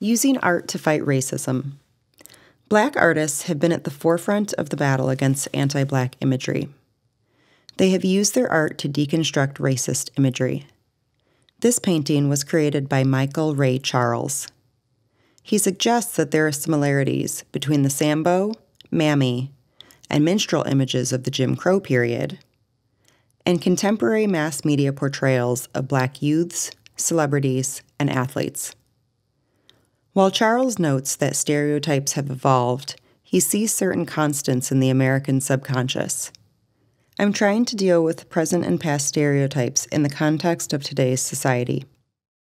Using art to fight racism. Black artists have been at the forefront of the battle against anti black imagery. They have used their art to deconstruct racist imagery. This painting was created by Michael Ray Charles. He suggests that there are similarities between the Sambo, Mammy, and minstrel images of the Jim Crow period, and contemporary mass media portrayals of black youths, celebrities, and athletes. While Charles notes that stereotypes have evolved, he sees certain constants in the American subconscious. I'm trying to deal with present and past stereotypes in the context of today's society.